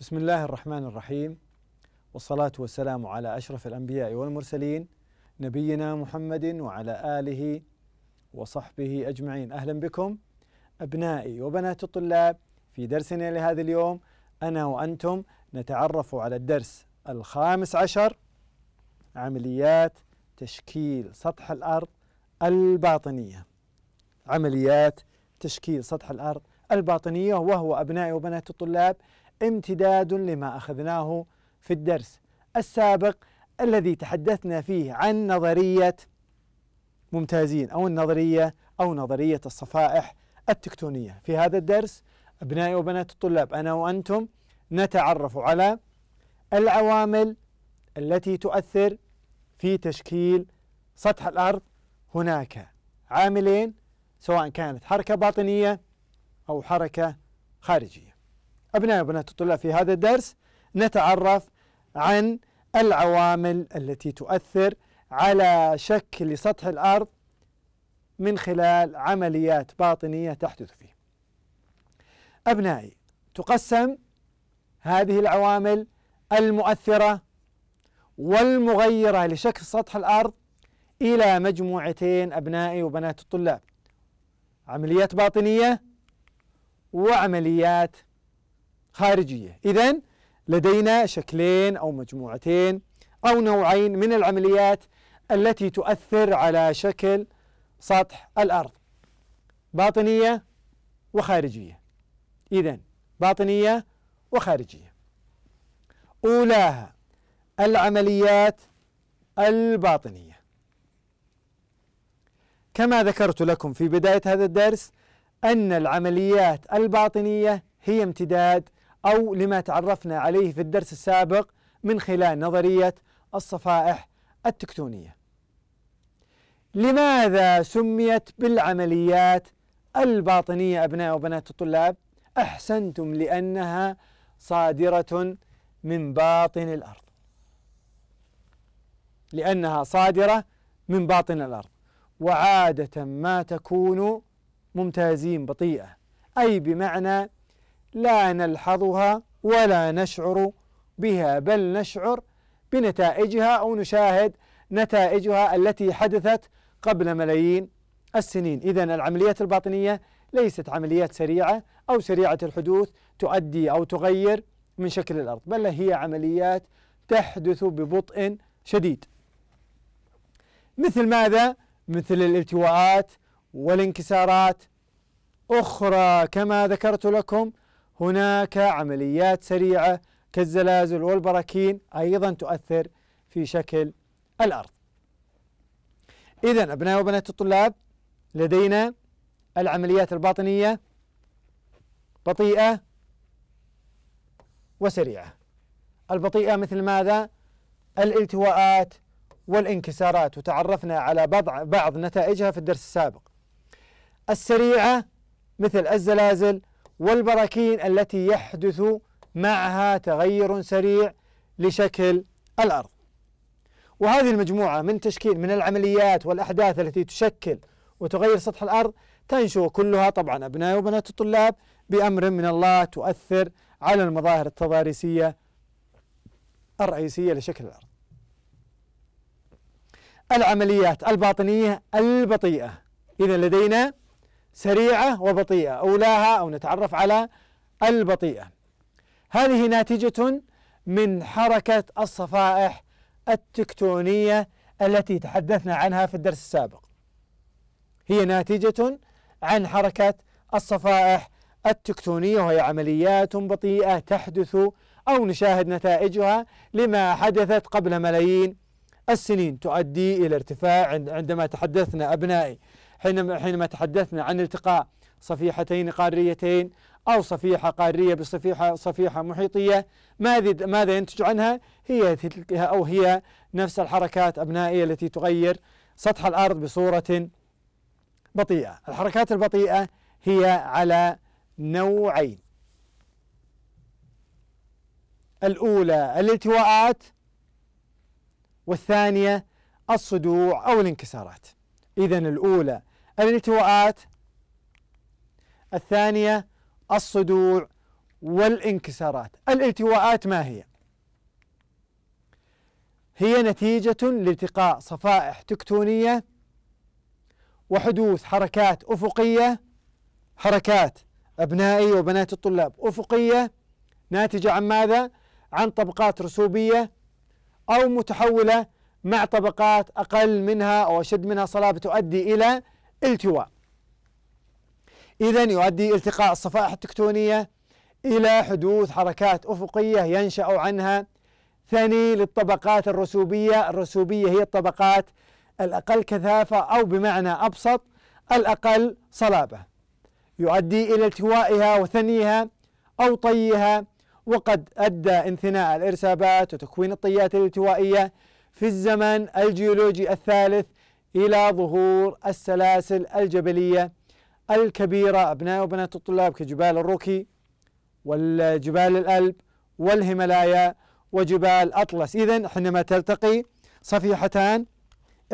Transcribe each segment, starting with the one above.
بسم الله الرحمن الرحيم والصلاة والسلام على أشرف الأنبياء والمرسلين نبينا محمد وعلى آله وصحبه أجمعين أهلا بكم أبنائي وبنات الطلاب في درسنا لهذا اليوم أنا وأنتم نتعرف على الدرس الخامس عشر عمليات تشكيل سطح الأرض الباطنية عمليات تشكيل سطح الأرض الباطنية وهو أبنائي وبنات الطلاب امتداد لما اخذناه في الدرس السابق الذي تحدثنا فيه عن نظريه ممتازين او النظريه او نظريه الصفائح التكتونيه في هذا الدرس ابنائي وبنات الطلاب انا وانتم نتعرف على العوامل التي تؤثر في تشكيل سطح الارض هناك عاملين سواء كانت حركه باطنيه او حركه خارجيه أبنائي وبنات الطلاب في هذا الدرس نتعرف عن العوامل التي تؤثر على شكل سطح الأرض من خلال عمليات باطنية تحدث فيه أبنائي تقسم هذه العوامل المؤثرة والمغيرة لشكل سطح الأرض إلى مجموعتين أبنائي وبنات الطلاب عمليات باطنية وعمليات خارجية إذا لدينا شكلين أو مجموعتين أو نوعين من العمليات التي تؤثر على شكل سطح الأرض باطنية وخارجية إذا باطنية وخارجية أولاها العمليات الباطنية كما ذكرت لكم في بداية هذا الدرس أن العمليات الباطنية هي امتداد أو لما تعرفنا عليه في الدرس السابق من خلال نظرية الصفائح التكتونية لماذا سميت بالعمليات الباطنية أبناء وبنات الطلاب أحسنتم لأنها صادرة من باطن الأرض لأنها صادرة من باطن الأرض وعادة ما تكون ممتازين بطيئة أي بمعنى لا نلحظها ولا نشعر بها بل نشعر بنتائجها او نشاهد نتائجها التي حدثت قبل ملايين السنين، اذا العمليات الباطنيه ليست عمليات سريعه او سريعه الحدوث تؤدي او تغير من شكل الارض، بل هي عمليات تحدث ببطء شديد. مثل ماذا؟ مثل الالتواءات والانكسارات اخرى كما ذكرت لكم هناك عمليات سريعة كالزلازل والبراكين أيضا تؤثر في شكل الأرض إذا أبناء وبنات الطلاب لدينا العمليات الباطنية بطيئة وسريعة البطيئة مثل ماذا؟ الالتواءات والانكسارات وتعرفنا على بعض بعض نتائجها في الدرس السابق السريعة مثل الزلازل والبراكين التي يحدث معها تغير سريع لشكل الأرض وهذه المجموعة من تشكيل من العمليات والأحداث التي تشكل وتغير سطح الأرض تنشو كلها طبعا أبناء وبنات الطلاب بأمر من الله تؤثر على المظاهر التضاريسية الرئيسية لشكل الأرض العمليات الباطنية البطيئة إذا لدينا سريعة وبطيئة أولاها أو نتعرف على البطيئة هذه ناتجة من حركة الصفائح التكتونية التي تحدثنا عنها في الدرس السابق هي ناتجة عن حركة الصفائح التكتونية وهي عمليات بطيئة تحدث أو نشاهد نتائجها لما حدثت قبل ملايين السنين تؤدي إلى ارتفاع عندما تحدثنا أبنائي حينما حينما تحدثنا عن التقاء صفيحتين قاريتين أو صفيحة قارية بصفيحة صفيحة محيطية ماذا ماذا ينتج عنها؟ هي تلك أو هي نفس الحركات أبنائي التي تغير سطح الأرض بصورة بطيئة، الحركات البطيئة هي على نوعين. الأولى الالتواءات والثانية الصدوع أو الانكسارات. إذا الأولى الالتواءات الثانية الصدوع والانكسارات الالتواءات ما هي؟ هي نتيجة لالتقاء صفائح تكتونية وحدوث حركات أفقية حركات أبنائي وبنات الطلاب أفقية ناتجة عن ماذا؟ عن طبقات رسوبية أو متحولة مع طبقات أقل منها أو أشد منها صلابة تؤدي إلى التواء إذا يؤدي التقاء الصفائح التكتونية إلى حدوث حركات أفقية ينشأ عنها ثني للطبقات الرسوبية الرسوبية هي الطبقات الأقل كثافة أو بمعنى أبسط الأقل صلابة يؤدي إلى التوائها وثنيها أو طيها وقد أدى انثناء الإرسابات وتكوين الطيات الالتوائية في الزمن الجيولوجي الثالث إلى ظهور السلاسل الجبلية الكبيرة أبناء وبنات الطلاب كجبال الروكي والجبال الألب والهيمالايا وجبال أطلس إذا حينما تلتقي صفيحتان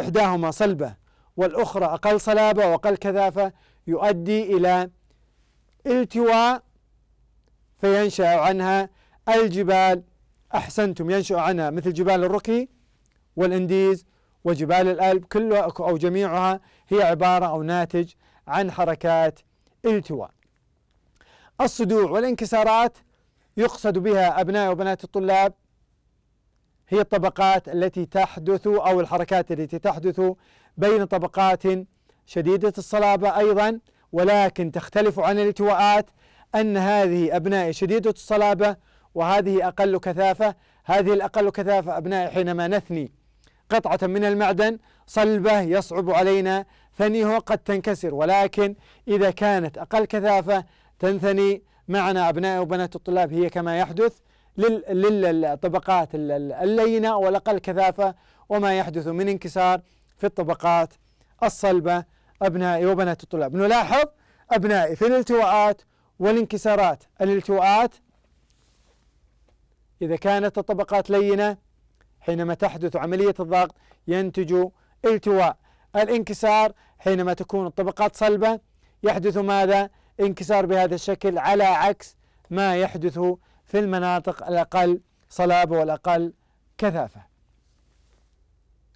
إحداهما صلبة والأخرى أقل صلابة وأقل كثافة يؤدي إلى التواء فينشأ عنها الجبال أحسنتم ينشأ عنها مثل جبال الركي والإنديز وجبال الألب كلها أو جميعها هي عبارة أو ناتج عن حركات التواء الصدوع والانكسارات يقصد بها أبناء وبنات الطلاب هي الطبقات التي تحدث أو الحركات التي تحدث بين طبقات شديدة الصلابة أيضا ولكن تختلف عن الالتواءات أن هذه أبناء شديدة الصلابة وهذه أقل كثافة هذه الأقل كثافة أبناء حينما نثني قطعة من المعدن صلبة يصعب علينا ثنيها قد تنكسر ولكن إذا كانت أقل كثافة تنثني معنا أبناء وبنات الطلاب هي كما يحدث للطبقات اللينة والأقل كثافة وما يحدث من انكسار في الطبقات الصلبة أبنائي وبنات الطلاب نلاحظ أبنائي في الالتواءات والانكسارات الالتواءات إذا كانت الطبقات لينة حينما تحدث عملية الضغط ينتج التواء الانكسار حينما تكون الطبقات صلبة يحدث ماذا؟ انكسار بهذا الشكل على عكس ما يحدث في المناطق الأقل صلابة والأقل كثافة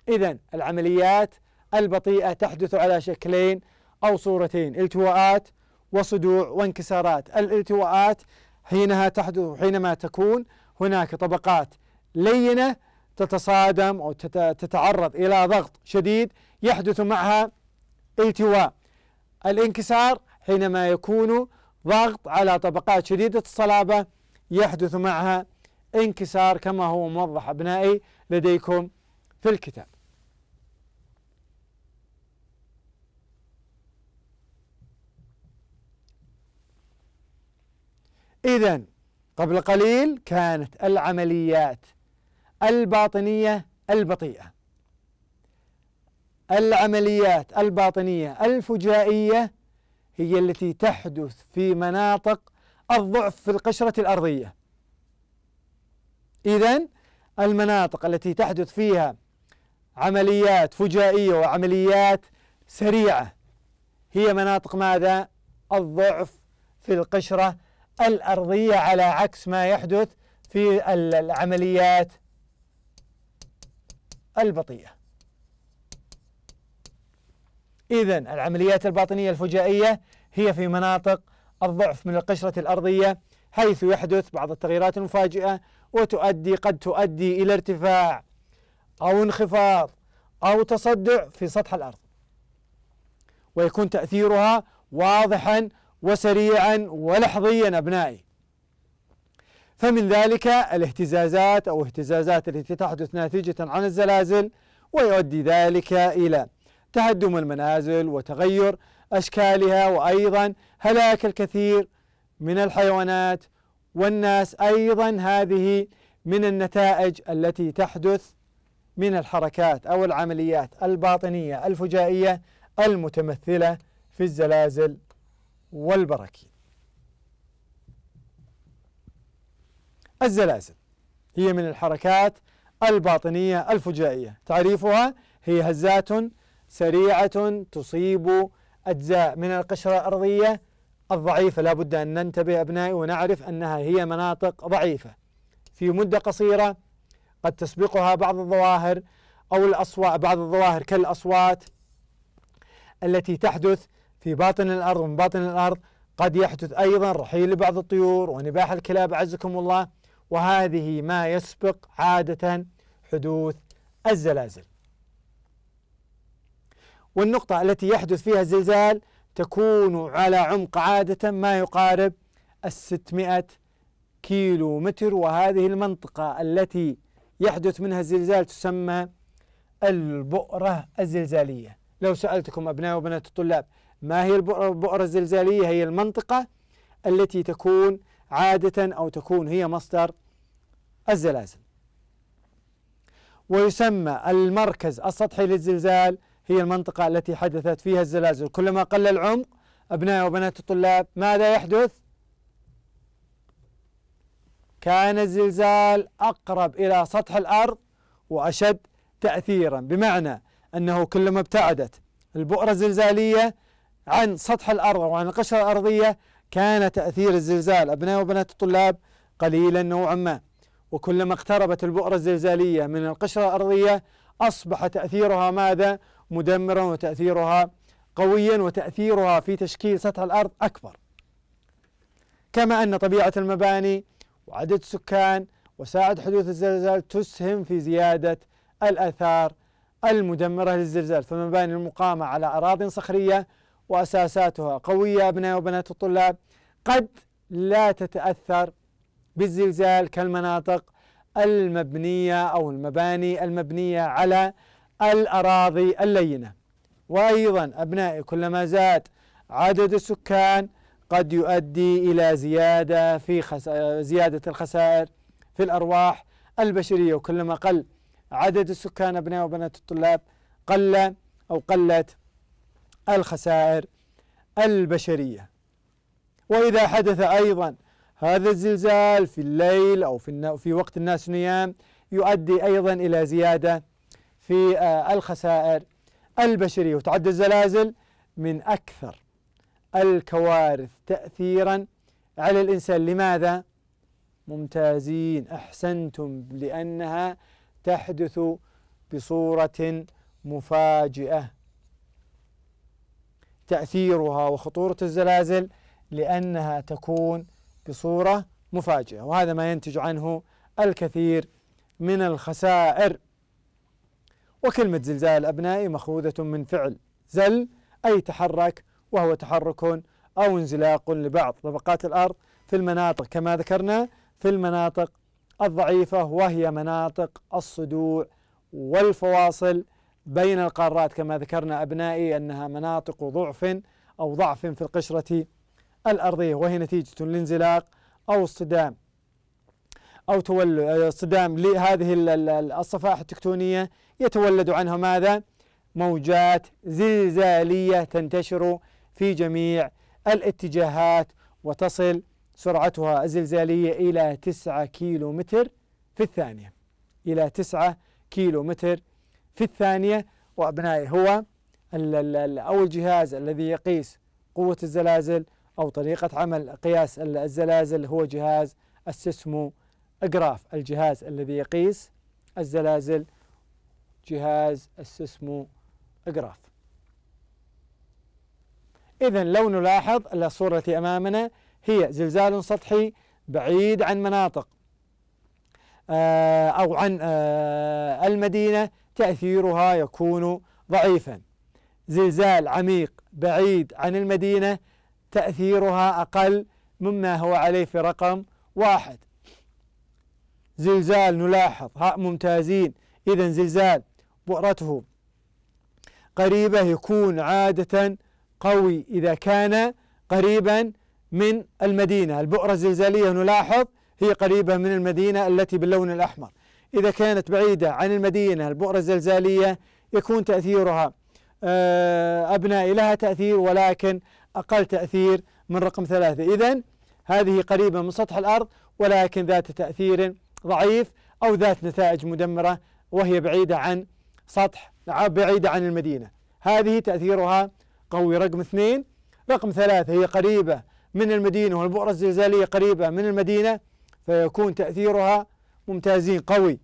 إذا العمليات البطيئة تحدث على شكلين أو صورتين التواءات وصدوع وانكسارات الالتواءات حينها تحدث حينما تكون هناك طبقات لينة تتصادم أو تتعرض إلى ضغط شديد يحدث معها التواء الانكسار حينما يكون ضغط على طبقات شديدة الصلابة يحدث معها انكسار كما هو موضح أبنائي لديكم في الكتاب إذا قبل قليل كانت العمليات الباطنية البطيئة العمليات الباطنية الفجائية هي التي تحدث في مناطق الضعف في القشرة الأرضية إذا المناطق التي تحدث فيها عمليات فجائية وعمليات سريعة هي مناطق ماذا؟ الضعف في القشرة الأرضية على عكس ما يحدث في العمليات البطيئة إذا العمليات الباطنية الفجائية هي في مناطق الضعف من القشرة الأرضية حيث يحدث بعض التغييرات المفاجئة وتؤدي قد تؤدي إلى ارتفاع أو انخفاض أو تصدع في سطح الأرض ويكون تأثيرها واضحا وسريعا ولحظيا أبنائي فمن ذلك الاهتزازات أو اهتزازات التي تحدث ناتجة عن الزلازل ويؤدي ذلك إلى تهدم المنازل وتغير أشكالها وأيضا هلاك الكثير من الحيوانات والناس أيضا هذه من النتائج التي تحدث من الحركات أو العمليات الباطنية الفجائية المتمثلة في الزلازل والبركي الزلازل هي من الحركات الباطنية الفجائية تعريفها هي هزات سريعة تصيب أجزاء من القشرة الأرضية الضعيفة لا بد أن ننتبه أبنائي ونعرف أنها هي مناطق ضعيفة في مدة قصيرة قد تسبقها بعض الظواهر أو الأصوات بعض الظواهر كالأصوات التي تحدث في باطن الأرض ومن باطن الأرض قد يحدث أيضا رحيل بعض الطيور ونباح الكلاب أعزكم الله وهذه ما يسبق عادة حدوث الزلازل والنقطة التي يحدث فيها الزلزال تكون على عمق عادة ما يقارب الستمائة كيلو متر وهذه المنطقة التي يحدث منها الزلزال تسمى البؤرة الزلزالية لو سألتكم أبناء وبنات الطلاب ما هي البؤرة الزلزالية هي المنطقة التي تكون عادة أو تكون هي مصدر الزلازل ويسمى المركز السطحي للزلزال هي المنطقة التي حدثت فيها الزلازل كلما قل العمق أبناء وبنات الطلاب ماذا يحدث؟ كان الزلزال أقرب إلى سطح الأرض وأشد تأثيرا بمعنى أنه كلما ابتعدت البؤرة الزلزالية عن سطح الأرض وعن القشرة الأرضية كان تأثير الزلزال أبناء وبنات الطلاب قليلا نوعا ما وكلما اقتربت البؤرة الزلزالية من القشرة الأرضية أصبح تأثيرها ماذا؟ مدمرا وتأثيرها قويا وتأثيرها في تشكيل سطح الأرض أكبر كما أن طبيعة المباني وعدد السكان وساعة حدوث الزلزال تسهم في زيادة الآثار المدمرة للزلزال فالمباني المقامة على أراضٍ صخرية وأساساتها قوية أبناء وبنات الطلاب قد لا تتأثر بالزلزال كالمناطق المبنية أو المباني المبنية على الأراضي اللينة وأيضا أبنائي كلما زاد عدد السكان قد يؤدي إلى زيادة في خس... زيادة الخسائر في الأرواح البشرية وكلما قل عدد السكان أبناء وبنات الطلاب قل أو قلت الخسائر البشرية وإذا حدث أيضا هذا الزلزال في الليل أو في, في وقت الناس نيام يؤدي أيضا إلى زيادة في آه، الخسائر البشرية وتعد الزلازل من أكثر الكوارث تأثيرا على الإنسان لماذا؟ ممتازين أحسنتم لأنها تحدث بصورة مفاجئة تأثيرها وخطورة الزلازل لأنها تكون بصورة مفاجئة وهذا ما ينتج عنه الكثير من الخسائر وكلمة زلزال أبنائي مخوذة من فعل زل أي تحرك وهو تحرك أو انزلاق لبعض طبقات الأرض في المناطق كما ذكرنا في المناطق الضعيفة وهي مناطق الصدوع والفواصل بين القارات كما ذكرنا أبنائي أنها مناطق ضعف أو ضعف في القشرة الأرضية وهي نتيجة لانزلاق أو اصطدام أو تولد اصطدام لهذه الصفائح التكتونية يتولد عنها ماذا؟ موجات زلزالية تنتشر في جميع الاتجاهات وتصل سرعتها الزلزالية إلى 9 كيلو متر في الثانية إلى 9 كيلو متر في الثانية وأبنائه هو أو الجهاز الذي يقيس قوة الزلازل أو طريقة عمل قياس الزلازل هو جهاز السيسمو أجراف الجهاز الذي يقيس الزلازل جهاز السيسمو أجراف إذا لو نلاحظ الصورة التي أمامنا هي زلزال سطحي بعيد عن مناطق آه، أو عن آه، المدينة تأثيرها يكون ضعيفا زلزال عميق بعيد عن المدينة تأثيرها أقل مما هو عليه في رقم واحد زلزال نلاحظ ها ممتازين إذا زلزال بؤرته قريبة يكون عادة قوي إذا كان قريبا من المدينة البؤرة الزلزالية نلاحظ هي قريبة من المدينة التي باللون الأحمر إذا كانت بعيدة عن المدينة البؤرة الزلزالية يكون تأثيرها آه، أبنائي لها تأثير ولكن أقل تأثير من رقم ثلاثة إذا هذه قريبة من سطح الأرض ولكن ذات تأثير ضعيف أو ذات نتائج مدمرة وهي بعيدة عن سطح بعيدة عن المدينة هذه تأثيرها قوي رقم اثنين رقم ثلاثة هي قريبة من المدينة والبؤرة الزلزالية قريبة من المدينة فيكون تأثيرها ممتازين قوي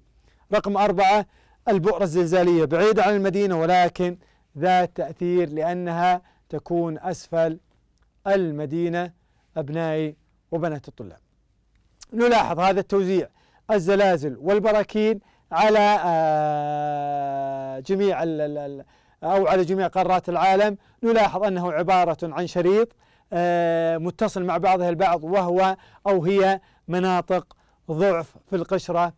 رقم أربعة البؤرة الزلزالية بعيدة عن المدينة ولكن ذات تأثير لأنها تكون أسفل المدينة أبنائي وبنات الطلاب نلاحظ هذا التوزيع الزلازل والبراكين على آه، جميع أو على جميع قارات العالم نلاحظ أنه عبارة عن شريط آه، متصل مع بعضها البعض وهو أو هي مناطق ضعف في القشرة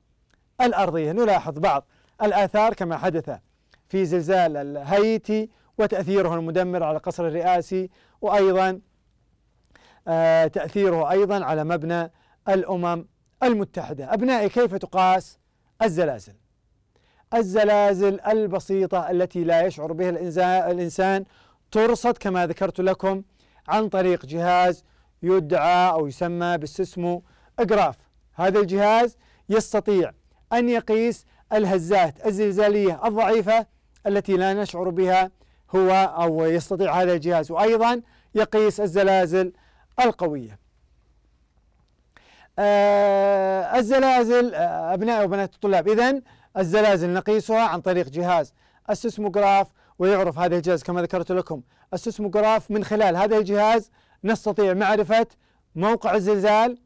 الأرضية نلاحظ بعض الآثار كما حدث في زلزال الهايتي وتأثيره المدمر على القصر الرئاسي وأيضا آه، تأثيره أيضا على مبنى الأمم المتحدة أبنائي كيف تقاس الزلازل الزلازل البسيطة التي لا يشعر بها الإنسان ترصد كما ذكرت لكم عن طريق جهاز يدعى أو يسمى بالسيسمو إجراف هذا الجهاز يستطيع أن يقيس الهزات الزلزالية الضعيفة التي لا نشعر بها هو أو يستطيع هذا الجهاز وأيضا يقيس الزلازل القوية آه الزلازل آه أبناء وبنات الطلاب إذا الزلازل نقيسها عن طريق جهاز السيسموغراف ويعرف هذا الجهاز كما ذكرت لكم السيسموغراف من خلال هذا الجهاز نستطيع معرفة موقع الزلزال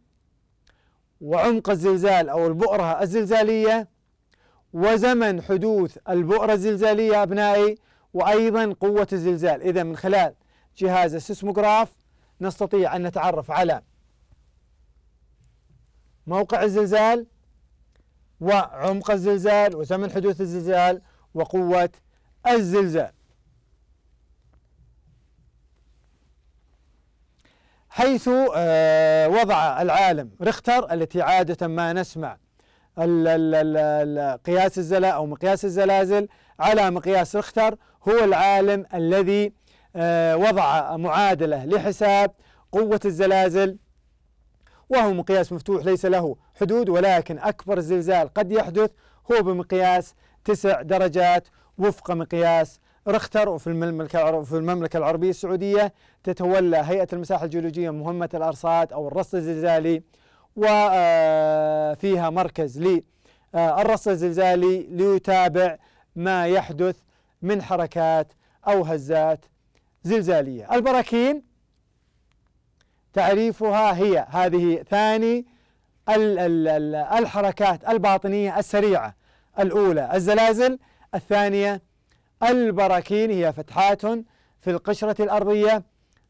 وعمق الزلزال أو البؤرة الزلزالية وزمن حدوث البؤرة الزلزالية أبنائي وأيضا قوة الزلزال إذا من خلال جهاز السيسموغراف نستطيع أن نتعرف على موقع الزلزال وعمق الزلزال وزمن حدوث الزلزال وقوة الزلزال حيث آه، وضع العالم ريختر التي عادة ما نسمع قياس الزلازل أو مقياس الزلازل على مقياس ريختر هو العالم الذي آه، وضع معادلة لحساب قوة الزلازل وهو مقياس مفتوح ليس له حدود ولكن أكبر زلزال قد يحدث هو بمقياس تسع درجات وفق مقياس رختر وفي المملكة, في المملكة العربية السعودية تتولى هيئة المساحة الجيولوجية مهمة الأرصاد أو الرصد الزلزالي وفيها آه، مركز للرصد آه، الزلزالي ليتابع ما يحدث من حركات أو هزات زلزالية البراكين تعريفها هي هذه ثاني الحركات الباطنية السريعة الأولى الزلازل الثانية البراكين هي فتحات في القشرة الأرضية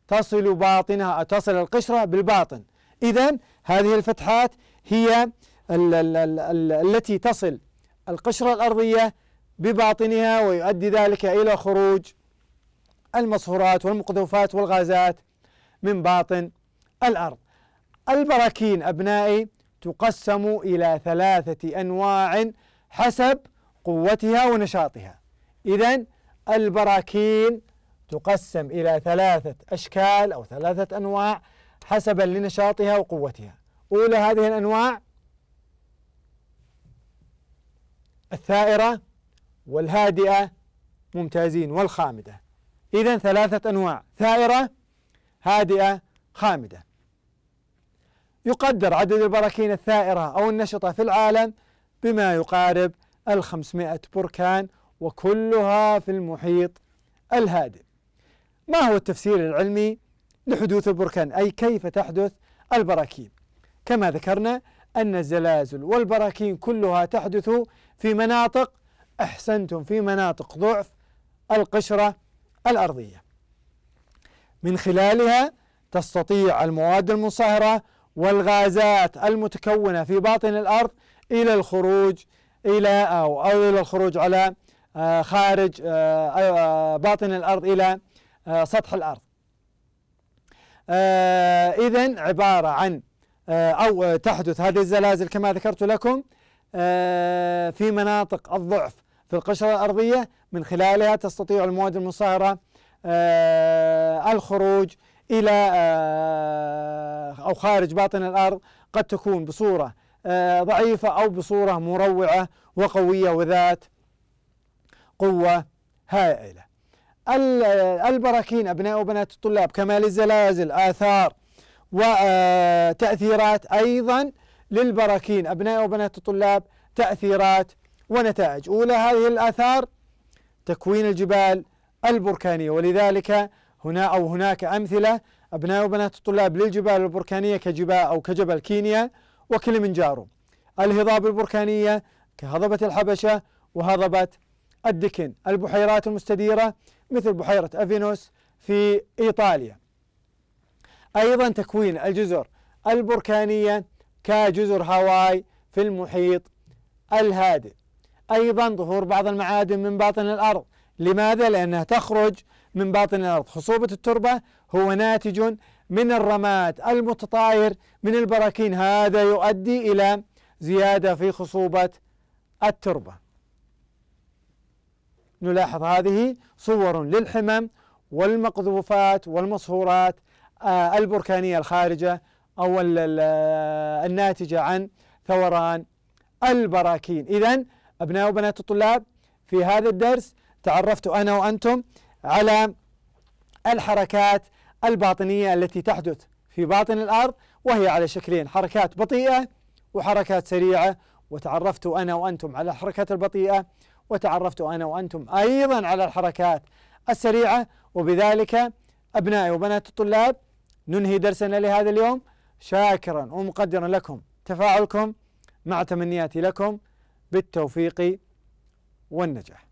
تصل باطنها تصل القشرة بالباطن إذا هذه الفتحات هي التي تصل القشرة الأرضية بباطنها ويؤدي ذلك إلى خروج المصهورات والمقذوفات والغازات من باطن الأرض البراكين أبنائي تقسم إلى ثلاثة أنواع حسب قوتها ونشاطها إذا البراكين تقسم إلى ثلاثة أشكال أو ثلاثة أنواع حسبا لنشاطها وقوتها أولى هذه الأنواع الثائرة والهادئة ممتازين والخامدة إذا ثلاثة أنواع ثائرة هادئة خامدة يقدر عدد البراكين الثائرة أو النشطة في العالم بما يقارب الخمسمائة بركان وكلها في المحيط الهادئ ما هو التفسير العلمي لحدوث البركان أي كيف تحدث البراكين كما ذكرنا أن الزلازل والبراكين كلها تحدث في مناطق أحسنتم في مناطق ضعف القشرة الأرضية من خلالها تستطيع المواد المنصهرة والغازات المتكونة في باطن الأرض إلى الخروج إلى أو, أو إلى الخروج على آه، خارج آه، أيوة، باطن الأرض إلى آه، سطح الأرض إذا عبارة عن أو تحدث هذه الزلازل كما ذكرت لكم في مناطق الضعف في القشرة الأرضية من خلالها تستطيع المواد المصهرة الخروج إلى أو خارج باطن الأرض قد تكون بصورة ضعيفة أو بصورة مروعة وقوية وذات قوة هائلة البراكين أبناء وبنات الطلاب كمال الزلازل آثار وتأثيرات آه، أيضا للبراكين أبناء وبنات الطلاب تأثيرات ونتائج أولى هذه الآثار تكوين الجبال البركانية ولذلك هنا أو هناك أمثلة أبناء وبنات الطلاب للجبال البركانية كجبال أو كجبل كينيا وكلمنجارو الهضاب البركانية كهضبة الحبشة وهضبة الدكن البحيرات المستديرة مثل بحيرة أفينوس في إيطاليا أيضا تكوين الجزر البركانية كجزر هاواي في المحيط الهادئ أيضا ظهور بعض المعادن من باطن الأرض لماذا؟ لأنها تخرج من باطن الأرض خصوبة التربة هو ناتج من الرماد المتطاير من البراكين هذا يؤدي إلى زيادة في خصوبة التربة نلاحظ هذه صور للحمم والمقذوفات والمصهورات آه، البركانية الخارجة أو آه، الناتجة عن ثوران البراكين إذا أبناء وبنات الطلاب في هذا الدرس تعرفت أنا وأنتم على الحركات الباطنية التي تحدث في باطن الأرض وهي على شكلين حركات بطيئة وحركات سريعة وتعرفت أنا وأنتم على الحركات البطيئة وتعرفت أنا وأنتم أيضا على الحركات السريعة وبذلك أبنائي وبنات الطلاب ننهي درسنا لهذا اليوم شاكرا ومقدرا لكم تفاعلكم مع تمنياتي لكم بالتوفيق والنجاح